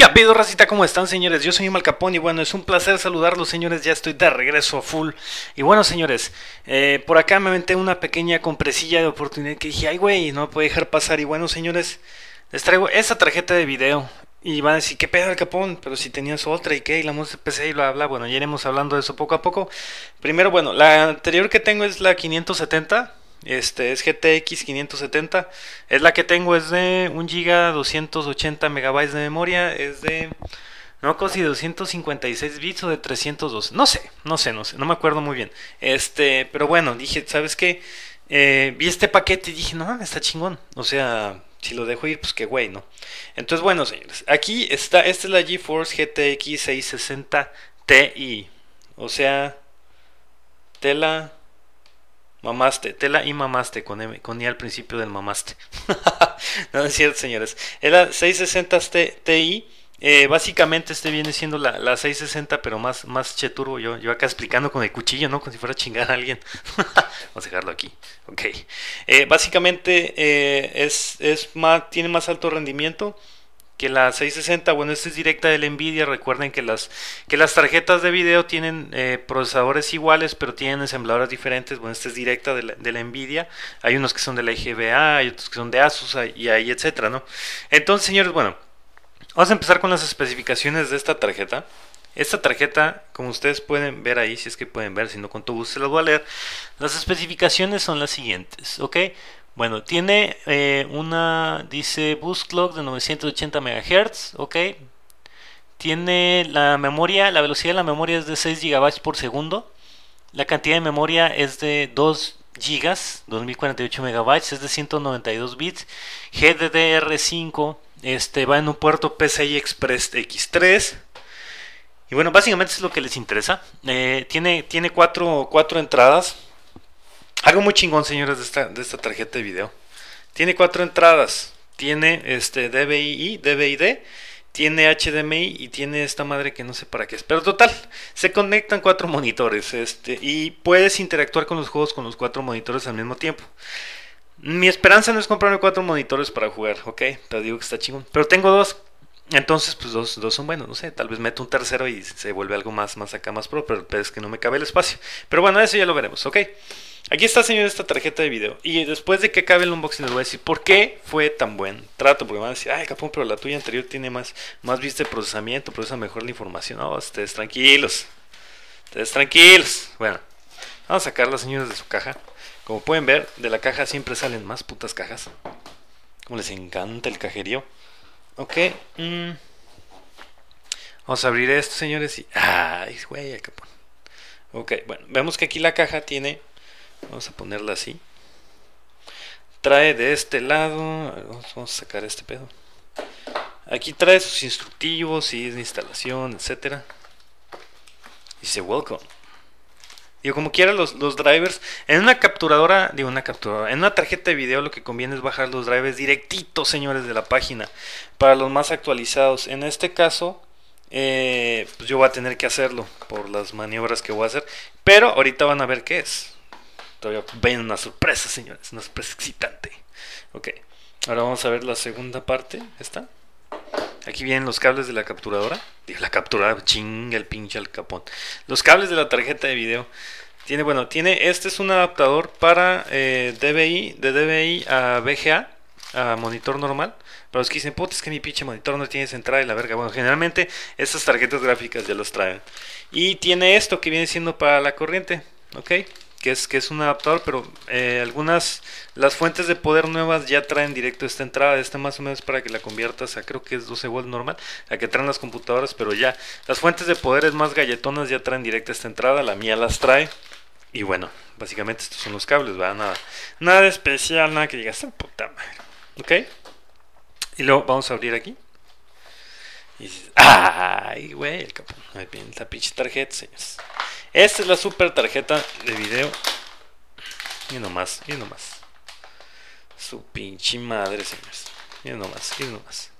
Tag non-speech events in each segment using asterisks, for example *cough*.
¿Qué ha racita? ¿Cómo están, señores? Yo soy Capón y bueno, es un placer saludarlos, señores. Ya estoy de regreso a full. Y bueno, señores, eh, por acá me aventé una pequeña compresilla de oportunidad que dije, ay, güey, no me puedo dejar pasar. Y bueno, señores, les traigo ESA tarjeta de video. Y van a decir, ¿qué pedo el capón? Pero si tenías otra y qué, y la música PC y LO HABLA Bueno, ya iremos hablando de eso poco a poco. Primero, bueno, la anterior que tengo es la 570. Este es GTX 570. Es la que tengo, es de 1 GB 280 MB de memoria. Es de. No casi 256 bits o de 302 No sé, no sé, no sé. No me acuerdo muy bien. Este, pero bueno, dije, ¿sabes qué? Eh, vi este paquete y dije, no está chingón. O sea, si lo dejo ir, pues qué güey, ¿no? Entonces, bueno, señores, aquí está, esta es la GeForce GTX 660 Ti. O sea, tela Mamaste, tela y mamaste con, I al principio del mamaste. *laughs* no es cierto, señores. Es 660 Ti. Eh, básicamente este viene siendo la, 660, pero más, más cheturbo. Yo, yo acá explicando con el cuchillo, ¿no? Como si fuera a chingar a alguien. *laughs* Vamos a dejarlo aquí. Ok. Eh, básicamente eh, es, es más, tiene más alto rendimiento que la 660, bueno, esta es directa de la Nvidia, recuerden que las, que las tarjetas de video tienen eh, procesadores iguales, pero tienen ensambladoras diferentes, bueno, esta es directa de la, Nvidia, hay unos que son de la IGBA, hay otros que son de Asus, y ahí, etcétera, ¿no? Entonces, señores, bueno, vamos a empezar con las especificaciones de esta tarjeta. Esta tarjeta, como ustedes pueden ver ahí, si es que pueden ver, si no con tu gusto se las voy a leer, las especificaciones son las siguientes, ¿ok? Bueno, tiene eh, una, dice boost clock de 980 MHz, ok. Tiene la memoria, la velocidad de la memoria es de 6 GB por segundo. La cantidad de memoria es de 2 GB, 2048 MB, es de 192 bits. GDDR5, este va en un puerto PCI Express X3. Y bueno, básicamente es lo que les interesa. Eh, tiene tiene cuatro, cuatro entradas algo muy chingón, señores, de esta, tarjeta de video. Tiene cuatro entradas. Tiene este DVI, DVID, tiene HDMI y tiene esta madre que no sé para qué es. Pero total, se conectan cuatro monitores este, y puedes interactuar con los juegos con los cuatro monitores al mismo tiempo. Mi esperanza no es comprarme cuatro monitores para jugar, ok, Te digo que está chingón. Pero tengo dos, entonces pues dos, dos son buenos, no sé, tal vez meto un tercero y se vuelve algo más, más acá, más pro, pero es que no me cabe el espacio. Pero bueno, eso ya lo veremos, ok. Aquí está, señores, esta tarjeta de video. Y después de que acabe el unboxing, les voy a decir por qué fue tan buen trato. Porque van a decir, ay, Capón, pero la tuya anterior tiene más, más vista de procesamiento, procesa mejor la información. No, ustedes tranquilos. Ustedes tranquilos. Bueno, vamos a sacar las señores, de su caja. Como pueden ver, de la caja siempre salen más putas cajas. Como les encanta el cajerío. Ok. Mm. Vamos a abrir esto, señores. Y... Ay, güey, Capón. Ok, bueno, vemos que aquí la caja tiene Vamos a ponerla así. Trae de este lado. Vamos a sacar este pedo. Aquí trae sus instructivos, si es de instalación, etcétera. Dice welcome. Digo, como quiera los, los, drivers. En una capturadora, digo, una capturadora. En una tarjeta de video lo que conviene es bajar los drivers directitos, señores, de la página. Para los más actualizados. En este caso, eh, pues yo voy a tener que hacerlo por las maniobras que voy a hacer. Pero ahorita van a ver qué es. Todavía ven una sorpresa, señores. Una sorpresa excitante. Ok. Ahora vamos a ver la segunda parte. ¿Esta? Aquí vienen los cables de la capturadora. la capturadora, chinga el pinche al capón. Los cables de la tarjeta de video. Tiene, bueno, tiene, este es un adaptador para eh, DBI. de DBI a VGA, a monitor normal. Para los que dicen, puta, es que mi pinche monitor no tiene central y la verga. Bueno, generalmente estas tarjetas gráficas ya los traen. Y tiene esto que viene siendo para la corriente, ¿ok? que es, que es un adaptador, pero eh, algunas, las fuentes de poder nuevas ya traen directo esta entrada, esta más o menos para que la conviertas a creo que es 12 volt normal, a que traen las computadoras, pero ya, las fuentes de es más galletonas ya traen directo esta entrada, la mía las trae, y bueno, básicamente estos son los cables, Nada, nada especial, nada que digas, ah, puta madre, ¿ok? Y luego vamos a abrir aquí. Y ¡ay, güey! El la pinche tarjeta, señores. Esta es la super tarjeta de video. Y más y más Su pinche madre, señores. Y más, y más.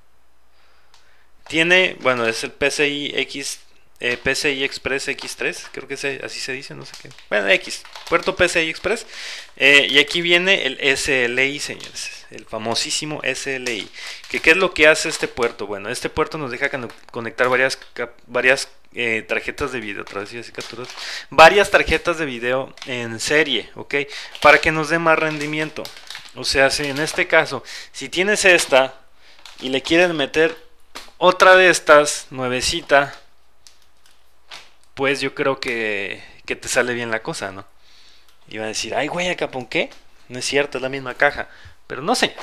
Tiene, bueno, es el PCI X. Eh, PCI Express X3, creo que así se dice, no sé qué. Bueno, X, puerto PCI Express. Eh, y aquí viene el SLI, señores, el famosísimo SLI. Que, ¿Qué es lo que hace este puerto? Bueno, este puerto nos deja conectar varias, varias eh, tarjetas de video, capturas, varias tarjetas de video en serie, ¿ok? Para que nos dé más rendimiento. O sea, si en este caso, si tienes esta y le quieren meter otra de estas, nuevecita, pues yo creo que, te sale bien la cosa, ¿no? Y van a decir, ay, güey, acá pon qué. No es cierto, es la misma caja. Pero no sé,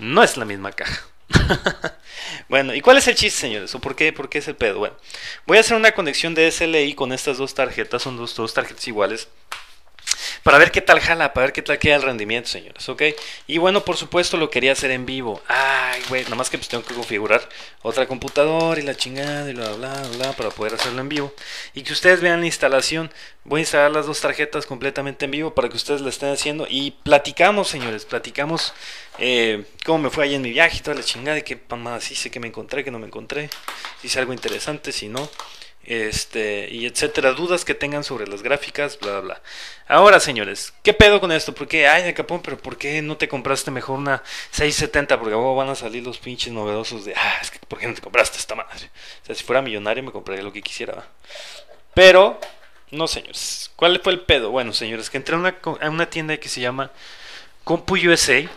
no es la misma caja. *laughs* bueno, ¿y cuál es el chiste, señores? ¿O por qué, por es el pedo? Bueno, voy a hacer una conexión de SLI con estas dos tarjetas, son dos tarjetas iguales para ver qué tal jala, para ver qué tal queda el rendimiento, señores, ¿ok? Y bueno, por supuesto lo quería hacer en vivo. Ay, güey, nada más que pues tengo que configurar otra computadora y la chingada y bla, bla, bla, para poder hacerlo en vivo. Y que ustedes vean la instalación. Voy a instalar las dos tarjetas completamente en vivo para que ustedes la estén haciendo. Y platicamos, señores, platicamos eh, cómo me fue ahí en mi viaje y toda la chingada, y qué más hice, que me encontré, que no me encontré, si hice algo interesante, si no este, y etcétera, dudas que tengan sobre las gráficas, bla, bla, bla. Ahora, señores, ¿qué pedo con esto? porque qué? Ay, Capón, pero ¿por qué no te compraste mejor una 670? Porque luego van a salir los pinches novedosos de, ah, es que ¿por qué no te compraste esta madre? O sea, si fuera millonario me compraría lo que quisiera. Pero, no, señores, ¿cuál fue el pedo? Bueno, señores, que entré a una, tienda que se llama USA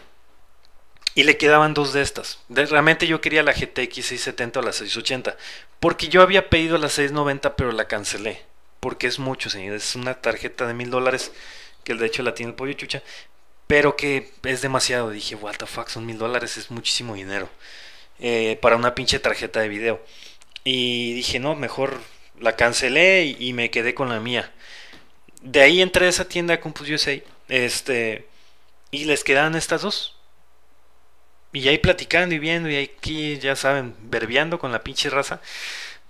y le quedaban dos de estas. realmente yo quería la GTX 670 o la 680. Porque yo había pedido la 690 pero la cancelé. Porque es mucho, señor. Es una tarjeta de mil dólares. Que de hecho la tiene el pollo chucha. Pero que es demasiado. Dije, what the fuck, son mil dólares. Es muchísimo dinero. Eh, para una pinche tarjeta de video. Y dije, no, mejor la cancelé y, me quedé con la mía. De ahí entré a esa tienda Compus USA. Este. Y les quedaban estas dos y ahí platicando y viendo y aquí, ya saben, verbeando con la pinche raza,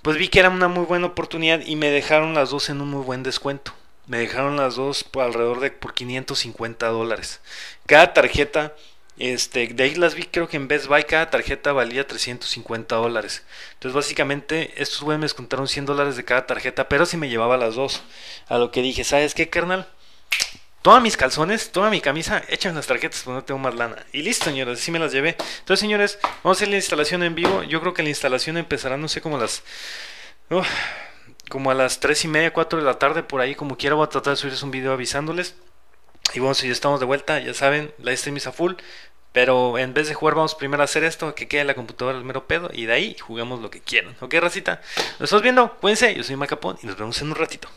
pues vi que era una muy buena oportunidad y me dejaron las dos en un muy buen descuento. Me dejaron las dos por alrededor de por 550 dólares. Cada tarjeta, este, de ahí las vi creo que en Best Buy cada tarjeta valía 350 dólares. Entonces básicamente estos güeyes me descontaron 100 dólares de cada tarjeta, pero si me llevaba las dos. A lo que dije, ¿sabes qué, carnal? toma mis calzones, toda mi camisa, échame las tarjetas porque no tengo más lana. Y listo, señores, así me las llevé. Entonces, señores, vamos a hacer la instalación en vivo. Yo creo que la instalación empezará, no sé, como a las... como a las 3 y media, 4 de la tarde, por ahí, como quiera, voy a tratar de subirles un video avisándoles. Y bueno, si ya estamos de vuelta, ya saben, la stream is a full. Pero en vez de jugar, vamos primero a hacer esto, que quede la computadora al mero pedo, y de ahí jugamos lo que quieran. ¿Ok, racita? Nos estás viendo, cuídense, yo soy Macapón y nos vemos en un ratito.